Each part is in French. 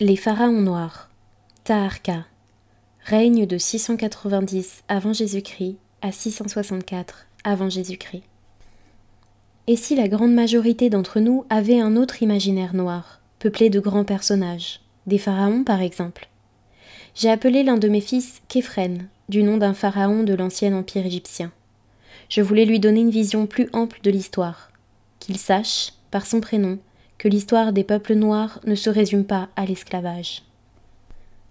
Les pharaons noirs. Taarka règne de 690 avant Jésus-Christ à 664 avant Jésus-Christ. Et si la grande majorité d'entre nous avait un autre imaginaire noir, peuplé de grands personnages, des pharaons par exemple J'ai appelé l'un de mes fils Képhren, du nom d'un pharaon de l'ancien empire égyptien. Je voulais lui donner une vision plus ample de l'histoire, qu'il sache, par son prénom, que l'histoire des peuples noirs ne se résume pas à l'esclavage.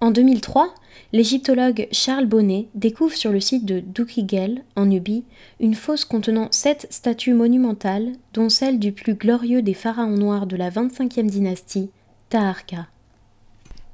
En 2003, l'égyptologue Charles Bonnet découvre sur le site de Doukigel, en Nubie, une fosse contenant sept statues monumentales, dont celle du plus glorieux des pharaons noirs de la 25e dynastie, Taarka.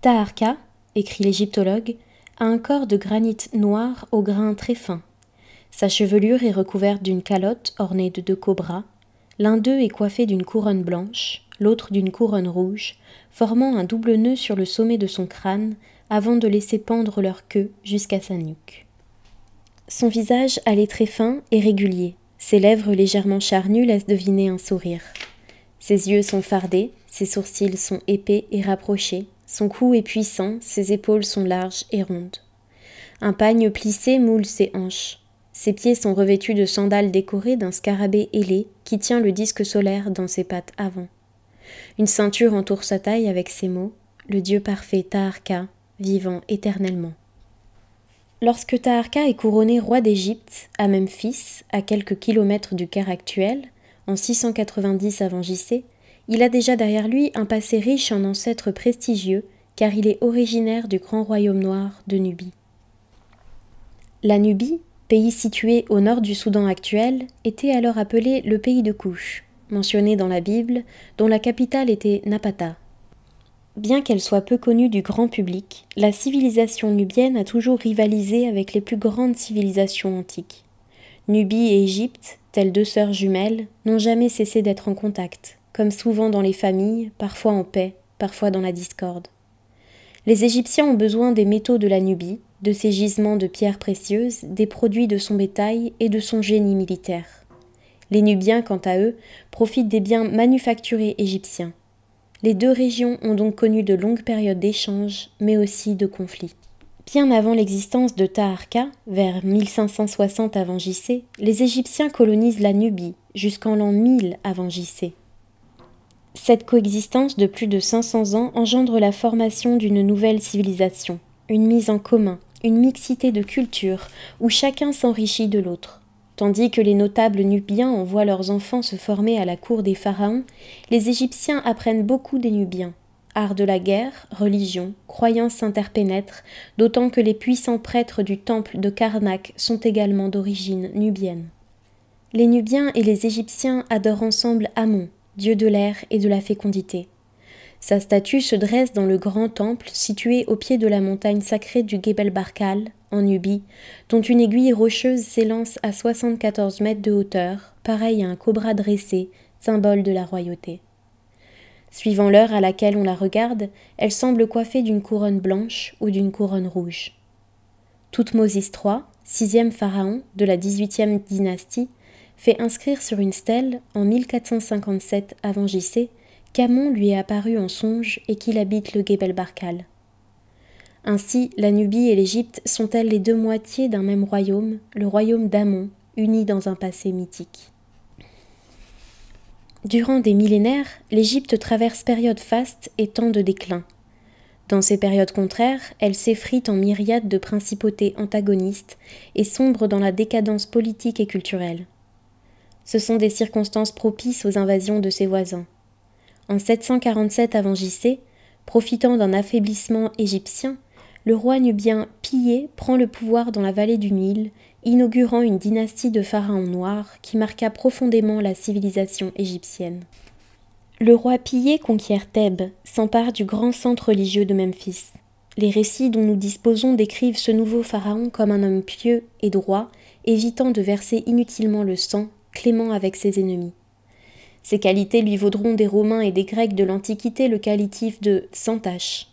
Taarka, écrit l'égyptologue, a un corps de granit noir au grain très fin. Sa chevelure est recouverte d'une calotte ornée de deux cobras. L'un d'eux est coiffé d'une couronne blanche, l'autre d'une couronne rouge, formant un double nœud sur le sommet de son crâne avant de laisser pendre leur queue jusqu'à sa nuque. Son visage allait très fin et régulier, ses lèvres légèrement charnues laissent deviner un sourire. Ses yeux sont fardés, ses sourcils sont épais et rapprochés, son cou est puissant, ses épaules sont larges et rondes. Un pagne plissé moule ses hanches. Ses pieds sont revêtus de sandales décorées d'un scarabée ailé qui tient le disque solaire dans ses pattes avant. Une ceinture entoure sa taille avec ces mots Le Dieu parfait vivant éternellement. Lorsque Taharqa est couronné roi d'Égypte à Memphis, à quelques kilomètres du Caire actuel, en 690 avant JC, il a déjà derrière lui un passé riche en ancêtres prestigieux, car il est originaire du grand royaume noir de Nubie. La Nubie, pays situé au nord du Soudan actuel, était alors appelé le pays de Couche, mentionné dans la Bible, dont la capitale était Napata. Bien qu'elle soit peu connue du grand public, la civilisation nubienne a toujours rivalisé avec les plus grandes civilisations antiques. Nubie et Égypte, telles deux sœurs jumelles, n'ont jamais cessé d'être en contact, comme souvent dans les familles, parfois en paix, parfois dans la discorde. Les Égyptiens ont besoin des métaux de la Nubie, de ses gisements de pierres précieuses, des produits de son bétail et de son génie militaire. Les Nubiens, quant à eux, profitent des biens manufacturés égyptiens les deux régions ont donc connu de longues périodes d'échanges, mais aussi de conflits. Bien avant l'existence de Taharqa, vers 1560 avant JC, les Égyptiens colonisent la Nubie jusqu'en l'an 1000 avant JC. Cette coexistence de plus de 500 ans engendre la formation d'une nouvelle civilisation, une mise en commun, une mixité de cultures où chacun s'enrichit de l'autre. Tandis que les notables nubiens envoient leurs enfants se former à la cour des pharaons, les Égyptiens apprennent beaucoup des Nubiens. Art de la guerre, religion, croyances s'interpénètrent, d'autant que les puissants prêtres du temple de Karnak sont également d'origine nubienne. Les Nubiens et les Égyptiens adorent ensemble Amon, dieu de l'air et de la fécondité. Sa statue se dresse dans le grand temple situé au pied de la montagne sacrée du Gebel Barkal, en Nubie, dont une aiguille rocheuse s'élance à 74 mètres de hauteur, pareil à un cobra dressé, symbole de la royauté. Suivant l'heure à laquelle on la regarde, elle semble coiffée d'une couronne blanche ou d'une couronne rouge. Toutmosis III, sixième pharaon de la dix-huitième dynastie, fait inscrire sur une stèle, en 1457 avant JC, qu'Amon lui est apparu en songe et qu'il habite le Gebel Barkal. Ainsi, la Nubie et l'Égypte sont-elles les deux moitiés d'un même royaume, le royaume d'Amon, uni dans un passé mythique. Durant des millénaires, l'Égypte traverse périodes fastes et temps de déclin. Dans ces périodes contraires, elle s'effrite en myriades de principautés antagonistes et sombre dans la décadence politique et culturelle. Ce sont des circonstances propices aux invasions de ses voisins. En 747 avant JC, profitant d'un affaiblissement égyptien, le roi nubien Pillé prend le pouvoir dans la vallée du Nil, inaugurant une dynastie de pharaons noirs qui marqua profondément la civilisation égyptienne. Le roi Pillé conquiert Thèbes, s'empare du grand centre religieux de Memphis. Les récits dont nous disposons décrivent ce nouveau pharaon comme un homme pieux et droit, évitant de verser inutilement le sang, clément avec ses ennemis. Ces qualités lui vaudront des Romains et des Grecs de l'Antiquité le qualitif de sans tache.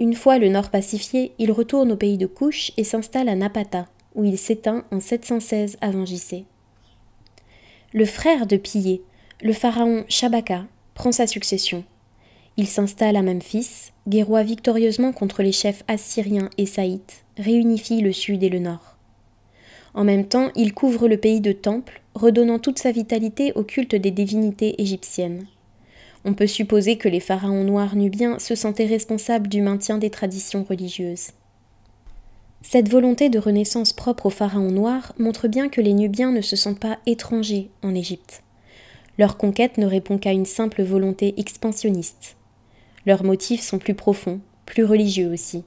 Une fois le Nord pacifié, il retourne au pays de Couche et s'installe à Napata, où il s'éteint en 716 avant JC. Le frère de Pillé, le pharaon Shabaka, prend sa succession. Il s'installe à Memphis, guerroie victorieusement contre les chefs assyriens et saïtes, réunifie le sud et le nord. En même temps, il couvre le pays de temples, redonnant toute sa vitalité au culte des divinités égyptiennes. On peut supposer que les pharaons noirs nubiens se sentaient responsables du maintien des traditions religieuses. Cette volonté de renaissance propre aux pharaons noirs montre bien que les Nubiens ne se sentent pas étrangers en Égypte. Leur conquête ne répond qu'à une simple volonté expansionniste. Leurs motifs sont plus profonds, plus religieux aussi.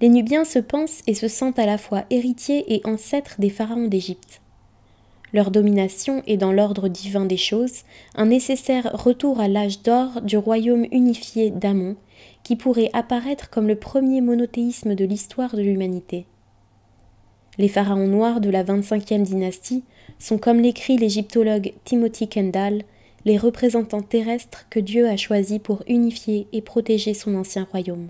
Les Nubiens se pensent et se sentent à la fois héritiers et ancêtres des pharaons d'Égypte. Leur domination est dans l'ordre divin des choses, un nécessaire retour à l'âge d'or du royaume unifié d'Amon, qui pourrait apparaître comme le premier monothéisme de l'histoire de l'humanité. Les pharaons noirs de la 25e dynastie sont, comme l'écrit l'égyptologue Timothy Kendall, les représentants terrestres que Dieu a choisis pour unifier et protéger son ancien royaume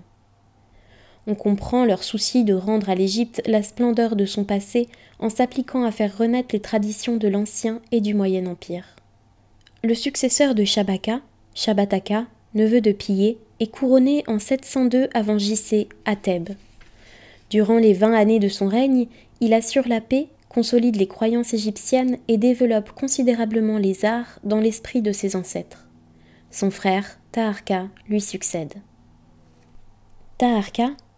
on comprend leur souci de rendre à l'Égypte la splendeur de son passé en s'appliquant à faire renaître les traditions de l'Ancien et du Moyen Empire. Le successeur de Shabaka, Shabataka, neveu de Pillé, est couronné en 702 avant JC à Thèbes. Durant les vingt années de son règne, il assure la paix, consolide les croyances égyptiennes et développe considérablement les arts dans l'esprit de ses ancêtres. Son frère, Taharka, lui succède.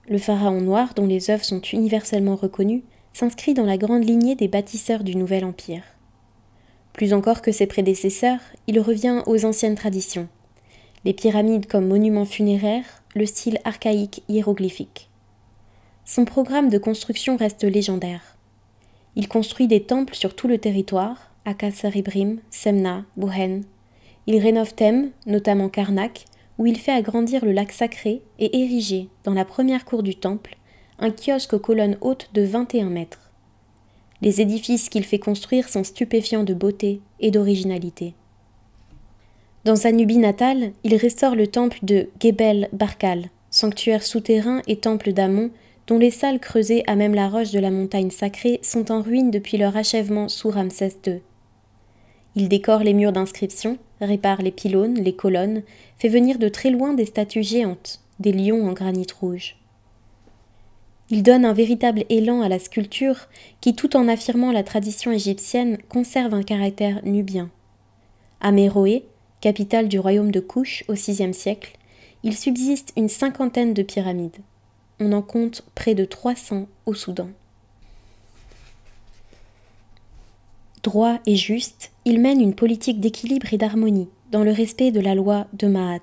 Le pharaon noir, dont les œuvres sont universellement reconnues, s'inscrit dans la grande lignée des bâtisseurs du Nouvel Empire. Plus encore que ses prédécesseurs, il revient aux anciennes traditions. Les pyramides comme monuments funéraires, le style archaïque hiéroglyphique. Son programme de construction reste légendaire. Il construit des temples sur tout le territoire, à Ibrim, Semna, Bouhen. Il rénove Thème, notamment Karnak, où il fait agrandir le lac sacré et ériger, dans la première cour du temple, un kiosque aux colonnes hautes de 21 mètres. Les édifices qu'il fait construire sont stupéfiants de beauté et d'originalité. Dans sa Nubie natale, il restaure le temple de Gebel Barkal, sanctuaire souterrain et temple d'Amon, dont les salles creusées à même la roche de la montagne sacrée sont en ruine depuis leur achèvement sous Ramsès II. Il décore les murs d'inscription, répare les pylônes, les colonnes, fait venir de très loin des statues géantes, des lions en granit rouge. Il donne un véritable élan à la sculpture qui, tout en affirmant la tradition égyptienne, conserve un caractère nubien. À Méroé, capitale du royaume de Couche au VIe siècle, il subsiste une cinquantaine de pyramides. On en compte près de 300 au Soudan. Droit et juste, il mène une politique d'équilibre et d'harmonie, dans le respect de la loi de Mahat,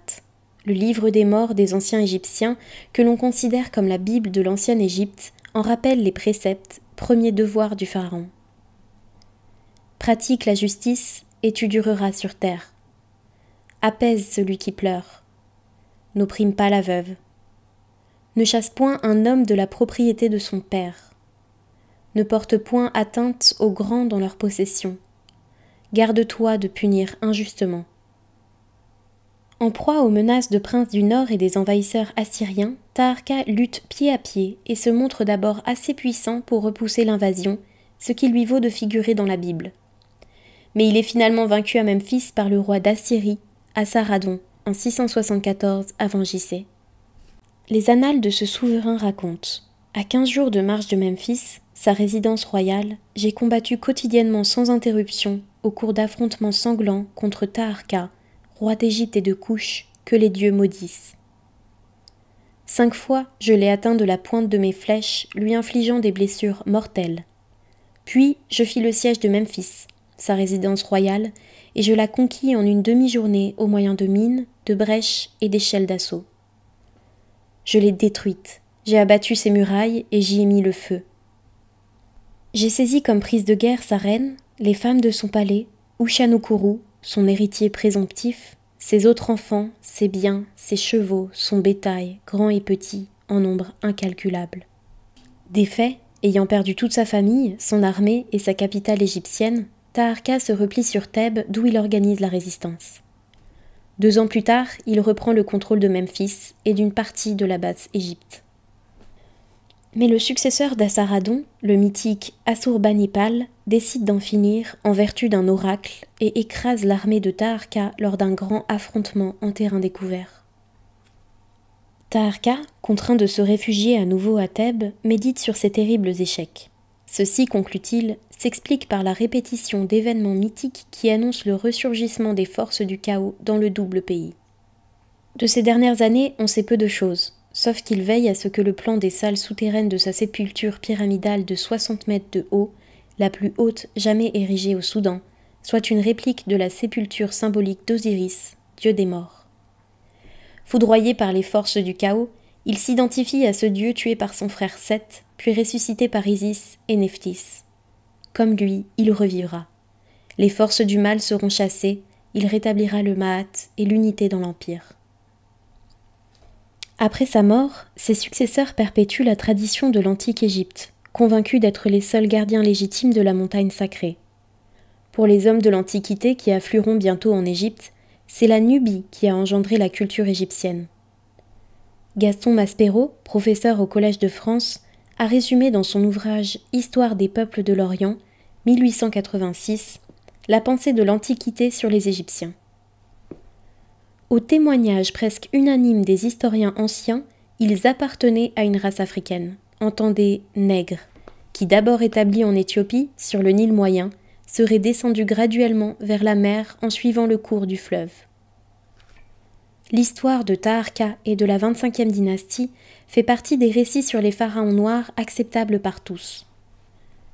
le livre des morts des anciens Égyptiens, que l'on considère comme la Bible de l'ancienne Égypte, en rappelle les préceptes, premiers devoirs du Pharaon. Pratique la justice, et tu dureras sur terre. Apaise celui qui pleure. N'opprime pas la veuve. Ne chasse point un homme de la propriété de son père ne porte point atteinte aux grands dans leur possession. Garde-toi de punir injustement. En proie aux menaces de princes du Nord et des envahisseurs assyriens, Taharka lutte pied à pied et se montre d'abord assez puissant pour repousser l'invasion, ce qui lui vaut de figurer dans la Bible. Mais il est finalement vaincu à Memphis par le roi d'Assyrie, Assaradon, en 674 avant JC. Les annales de ce souverain racontent à quinze jours de marche de Memphis, sa résidence royale, j'ai combattu quotidiennement sans interruption au cours d'affrontements sanglants contre Taharka, roi d'Égypte et de Couche, que les dieux maudissent. Cinq fois, je l'ai atteint de la pointe de mes flèches, lui infligeant des blessures mortelles. Puis, je fis le siège de Memphis, sa résidence royale, et je la conquis en une demi-journée au moyen de mines, de brèches et d'échelles d'assaut. Je l'ai détruite, j'ai abattu ses murailles et j'y ai mis le feu. J'ai saisi comme prise de guerre sa reine, les femmes de son palais, Ushanukuru, son héritier présomptif, ses autres enfants, ses biens, ses chevaux, son bétail, grand et petit, en nombre incalculable. Défait, ayant perdu toute sa famille, son armée et sa capitale égyptienne, Taharka se replie sur Thèbes d'où il organise la résistance. Deux ans plus tard, il reprend le contrôle de Memphis et d'une partie de la basse Égypte. Mais le successeur d'Assaradon, le mythique Assurbanipal, décide d'en finir en vertu d'un oracle et écrase l'armée de Taharka lors d'un grand affrontement en terrain découvert. Taarka, contraint de se réfugier à nouveau à Thèbes, médite sur ses terribles échecs. Ceci, conclut-il, s'explique par la répétition d'événements mythiques qui annoncent le ressurgissement des forces du chaos dans le double pays. De ces dernières années, on sait peu de choses sauf qu'il veille à ce que le plan des salles souterraines de sa sépulture pyramidale de 60 mètres de haut, la plus haute jamais érigée au Soudan, soit une réplique de la sépulture symbolique d'Osiris, dieu des morts. Foudroyé par les forces du chaos, il s'identifie à ce dieu tué par son frère Seth, puis ressuscité par Isis et Nephthys. Comme lui, il revivra. Les forces du mal seront chassées, il rétablira le Mahat et l'unité dans l'Empire. Après sa mort, ses successeurs perpétuent la tradition de l'antique Égypte, convaincus d'être les seuls gardiens légitimes de la montagne sacrée. Pour les hommes de l'Antiquité qui afflueront bientôt en Égypte, c'est la Nubie qui a engendré la culture égyptienne. Gaston Maspero, professeur au Collège de France, a résumé dans son ouvrage Histoire des peuples de l'Orient, 1886, la pensée de l'Antiquité sur les Égyptiens. Au témoignage presque unanime des historiens anciens, ils appartenaient à une race africaine, entendez nègre, qui d'abord établie en Éthiopie, sur le Nil moyen, serait descendue graduellement vers la mer en suivant le cours du fleuve. L'histoire de Taharqa et de la 25e dynastie fait partie des récits sur les pharaons noirs acceptables par tous.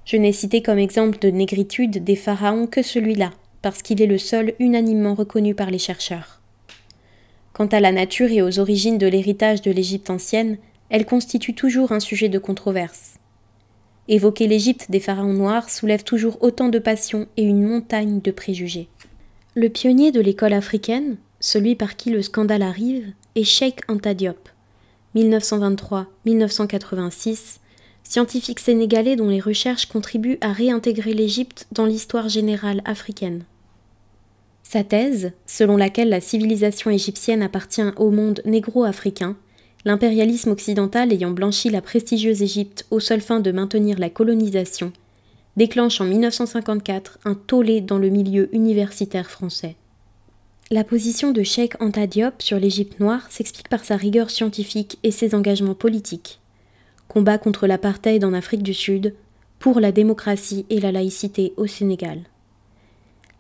Je n'ai cité comme exemple de négritude des pharaons que celui-là, parce qu'il est le seul unanimement reconnu par les chercheurs. Quant à la nature et aux origines de l'héritage de l'Égypte ancienne, elle constitue toujours un sujet de controverse. Évoquer l'Égypte des pharaons noirs soulève toujours autant de passions et une montagne de préjugés. Le pionnier de l'école africaine, celui par qui le scandale arrive, est Sheikh Anta 1923-1986, scientifique sénégalais dont les recherches contribuent à réintégrer l'Égypte dans l'histoire générale africaine. Sa thèse, selon laquelle la civilisation égyptienne appartient au monde négro-africain, l'impérialisme occidental ayant blanchi la prestigieuse Égypte aux seules fins de maintenir la colonisation, déclenche en 1954 un tollé dans le milieu universitaire français. La position de Cheikh Anta Diop sur l'Égypte noire s'explique par sa rigueur scientifique et ses engagements politiques. Combat contre l'apartheid en Afrique du Sud, pour la démocratie et la laïcité au Sénégal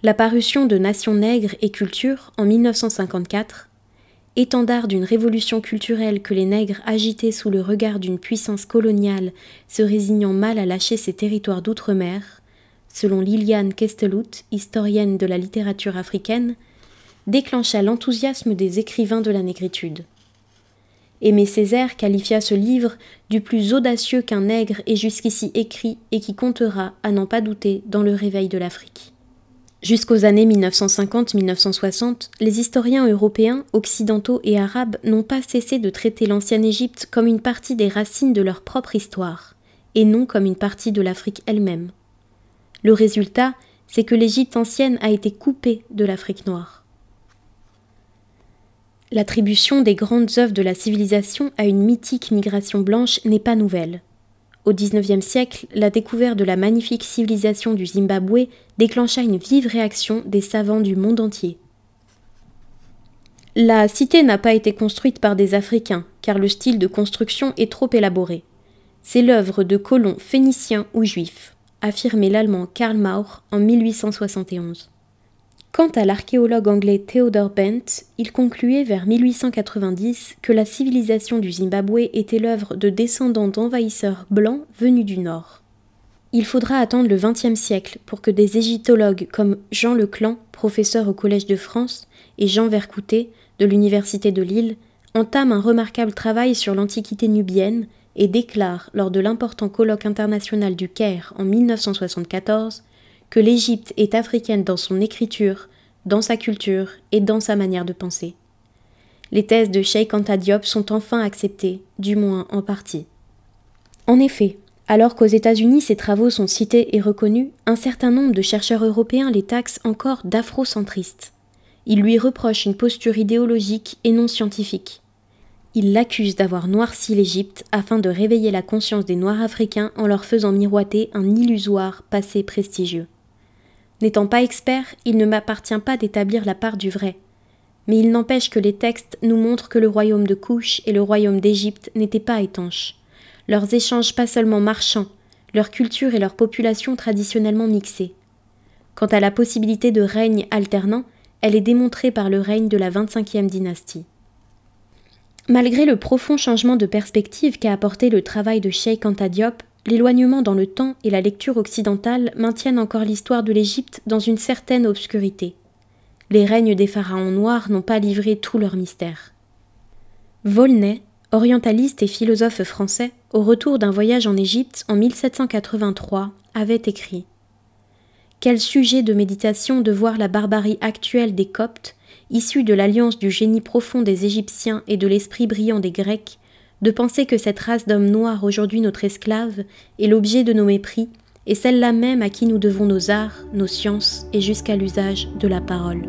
la parution de Nations nègres et culture en 1954, étendard d'une révolution culturelle que les nègres agitaient sous le regard d'une puissance coloniale se résignant mal à lâcher ses territoires d'outre-mer, selon Liliane Kestelhout, historienne de la littérature africaine, déclencha l'enthousiasme des écrivains de la négritude. Aimé Césaire qualifia ce livre du plus audacieux qu'un nègre ait jusqu'ici écrit et qui comptera, à n'en pas douter, dans le réveil de l'Afrique. Jusqu'aux années 1950-1960, les historiens européens, occidentaux et arabes n'ont pas cessé de traiter l'ancienne Égypte comme une partie des racines de leur propre histoire, et non comme une partie de l'Afrique elle-même. Le résultat, c'est que l'Égypte ancienne a été coupée de l'Afrique noire. L'attribution des grandes œuvres de la civilisation à une mythique migration blanche n'est pas nouvelle. Au XIXe siècle, la découverte de la magnifique civilisation du Zimbabwe déclencha une vive réaction des savants du monde entier. La cité n'a pas été construite par des Africains, car le style de construction est trop élaboré. C'est l'œuvre de colons phéniciens ou juifs, affirmait l'allemand Karl Maur en 1871. Quant à l'archéologue anglais Theodore Bent, il concluait vers 1890 que la civilisation du Zimbabwe était l'œuvre de descendants d'envahisseurs blancs venus du Nord. Il faudra attendre le XXe siècle pour que des égyptologues comme Jean Leclan, professeur au Collège de France, et Jean Vercouté, de l'Université de Lille, entament un remarquable travail sur l'Antiquité nubienne et déclarent, lors de l'important colloque international du Caire en 1974, que l'Égypte est africaine dans son écriture, dans sa culture et dans sa manière de penser. Les thèses de Sheikh Anta Diop sont enfin acceptées, du moins en partie. En effet, alors qu'aux États-Unis ses travaux sont cités et reconnus, un certain nombre de chercheurs européens les taxent encore d'afrocentristes. Ils lui reprochent une posture idéologique et non scientifique. Ils l'accusent d'avoir noirci l'Égypte afin de réveiller la conscience des Noirs africains en leur faisant miroiter un illusoire passé prestigieux. N'étant pas expert, il ne m'appartient pas d'établir la part du vrai. Mais il n'empêche que les textes nous montrent que le royaume de Couche et le royaume d'Égypte n'étaient pas étanches. Leurs échanges pas seulement marchands, leur culture et leur population traditionnellement mixées. Quant à la possibilité de règne alternant, elle est démontrée par le règne de la 25e dynastie. Malgré le profond changement de perspective qu'a apporté le travail de Sheikh Anta l'éloignement dans le temps et la lecture occidentale maintiennent encore l'histoire de l'Égypte dans une certaine obscurité. Les règnes des pharaons noirs n'ont pas livré tout leur mystère. Volney, orientaliste et philosophe français, au retour d'un voyage en Égypte en 1783, avait écrit Quel sujet de méditation de voir la barbarie actuelle des Coptes, issue de l'alliance du génie profond des Égyptiens et de l'esprit brillant des Grecs, de penser que cette race d'hommes noirs, aujourd'hui notre esclave, est l'objet de nos mépris, et celle-là même à qui nous devons nos arts, nos sciences et jusqu'à l'usage de la parole.